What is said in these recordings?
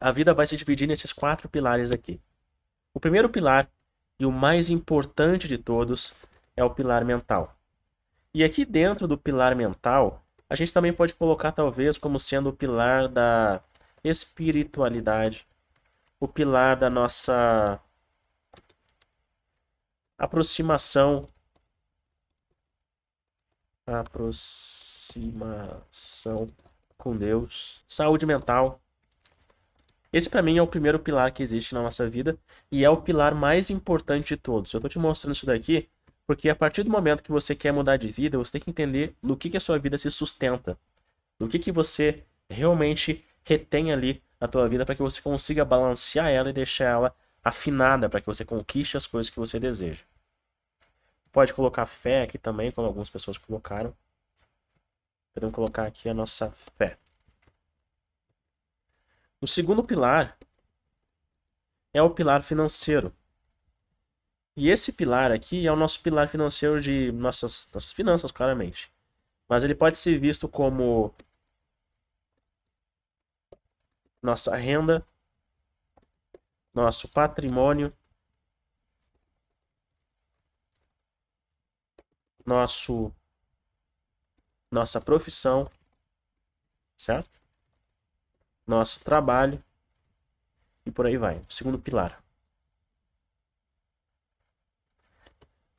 a vida vai se dividir nesses quatro pilares aqui. O primeiro pilar, e o mais importante de todos, é o pilar mental. E aqui dentro do pilar mental, a gente também pode colocar, talvez, como sendo o pilar da espiritualidade, o pilar da nossa aproximação. Aproximação com Deus, saúde mental, esse para mim é o primeiro pilar que existe na nossa vida e é o pilar mais importante de todos. Eu estou te mostrando isso daqui porque a partir do momento que você quer mudar de vida, você tem que entender no que, que a sua vida se sustenta, no que, que você realmente retém ali a tua vida para que você consiga balancear ela e deixar ela afinada para que você conquiste as coisas que você deseja. Pode colocar fé aqui também, como algumas pessoas colocaram. Podemos colocar aqui a nossa fé. O segundo pilar é o pilar financeiro. E esse pilar aqui é o nosso pilar financeiro de nossas, nossas finanças, claramente. Mas ele pode ser visto como nossa renda, nosso patrimônio, nosso nossa profissão, certo? nosso trabalho e por aí vai. O segundo pilar.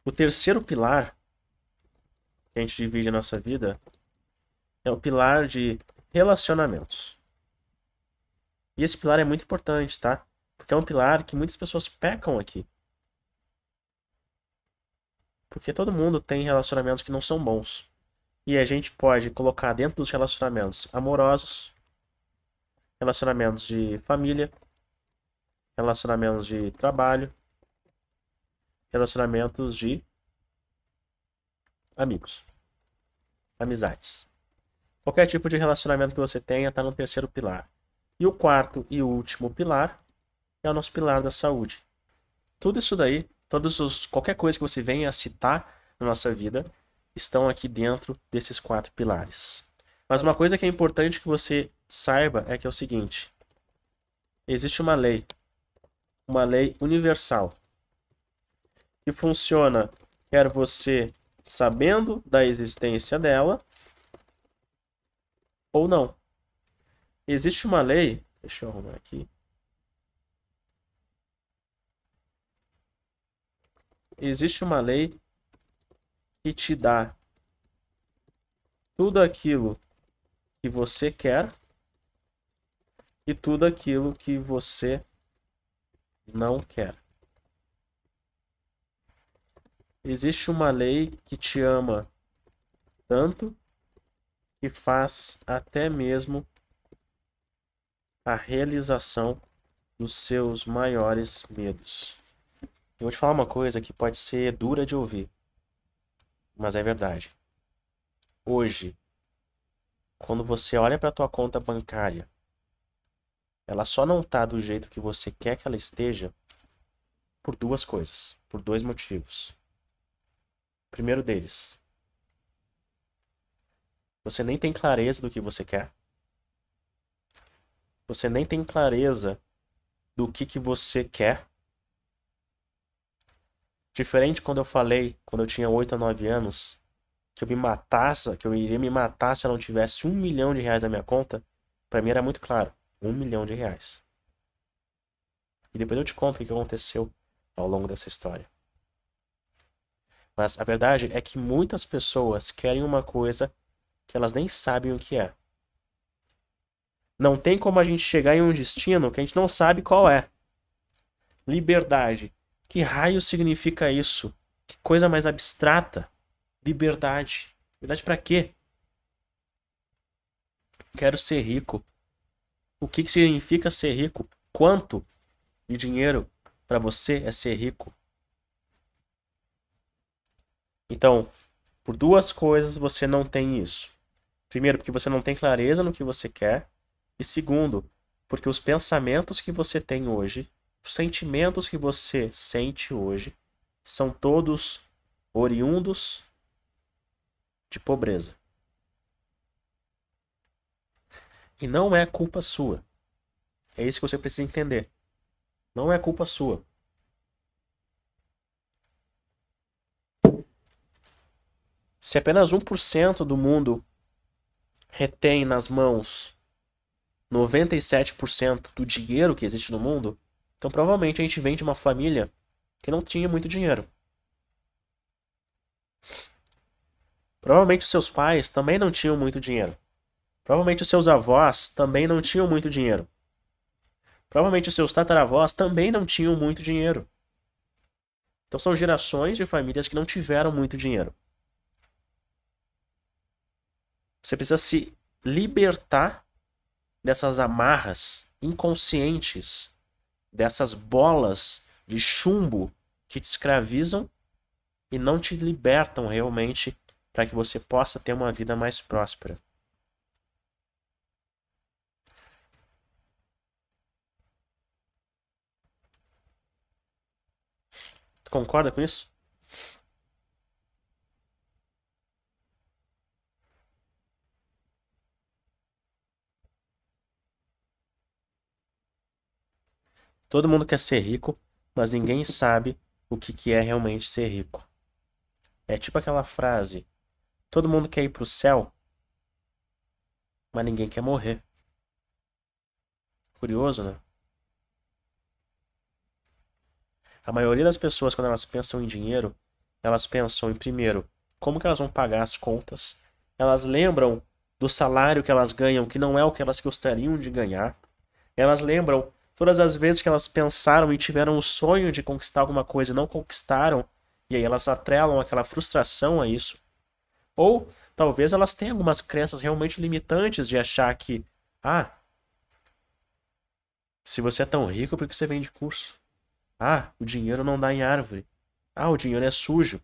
O terceiro pilar que a gente divide a nossa vida é o pilar de relacionamentos. E esse pilar é muito importante, tá? Porque é um pilar que muitas pessoas pecam aqui. Porque todo mundo tem relacionamentos que não são bons. E a gente pode colocar dentro dos relacionamentos amorosos, relacionamentos de família, relacionamentos de trabalho, relacionamentos de amigos, amizades. Qualquer tipo de relacionamento que você tenha está no terceiro pilar. E o quarto e último pilar é o nosso pilar da saúde. Tudo isso daí, todos os, qualquer coisa que você venha a citar na nossa vida, estão aqui dentro desses quatro pilares. Mas uma coisa que é importante que você saiba é que é o seguinte: existe uma lei, uma lei universal, que funciona quer você sabendo da existência dela ou não. Existe uma lei, deixa eu arrumar aqui. Existe uma lei que te dá tudo aquilo que você quer e tudo aquilo que você não quer. Existe uma lei que te ama tanto que faz até mesmo a realização dos seus maiores medos. Eu vou te falar uma coisa que pode ser dura de ouvir, mas é verdade. Hoje, quando você olha para a tua conta bancária, ela só não tá do jeito que você quer que ela esteja por duas coisas, por dois motivos. primeiro deles, você nem tem clareza do que você quer. Você nem tem clareza do que que você quer. Diferente quando eu falei, quando eu tinha 8 a 9 anos, que eu me matasse, que eu iria me matar se eu não tivesse um milhão de reais na minha conta, para mim era muito claro. Um milhão de reais. E depois eu te conto o que aconteceu ao longo dessa história. Mas a verdade é que muitas pessoas querem uma coisa que elas nem sabem o que é. Não tem como a gente chegar em um destino que a gente não sabe qual é. Liberdade. Que raio significa isso? Que coisa mais abstrata. Liberdade. Liberdade para quê? Quero ser rico. O que, que significa ser rico? Quanto de dinheiro para você é ser rico? Então, por duas coisas você não tem isso. Primeiro, porque você não tem clareza no que você quer. E segundo, porque os pensamentos que você tem hoje, os sentimentos que você sente hoje, são todos oriundos de pobreza. E não é culpa sua. É isso que você precisa entender. Não é culpa sua. Se apenas 1% do mundo retém nas mãos 97% do dinheiro que existe no mundo, então provavelmente a gente vem de uma família que não tinha muito dinheiro. Provavelmente os seus pais também não tinham muito dinheiro. Provavelmente os seus avós também não tinham muito dinheiro. Provavelmente os seus tataravós também não tinham muito dinheiro. Então são gerações de famílias que não tiveram muito dinheiro. Você precisa se libertar dessas amarras inconscientes, dessas bolas de chumbo que te escravizam e não te libertam realmente para que você possa ter uma vida mais próspera. Tu concorda com isso? Todo mundo quer ser rico, mas ninguém sabe o que, que é realmente ser rico. É tipo aquela frase: Todo mundo quer ir para o céu, mas ninguém quer morrer. Curioso, né? A maioria das pessoas, quando elas pensam em dinheiro, elas pensam em primeiro como que elas vão pagar as contas. Elas lembram do salário que elas ganham, que não é o que elas gostariam de ganhar. Elas lembram todas as vezes que elas pensaram e tiveram o sonho de conquistar alguma coisa e não conquistaram. E aí elas atrelam aquela frustração a isso. Ou talvez elas tenham algumas crenças realmente limitantes de achar que, ah, se você é tão rico, por que você vende curso? Ah, o dinheiro não dá em árvore. Ah, o dinheiro é sujo.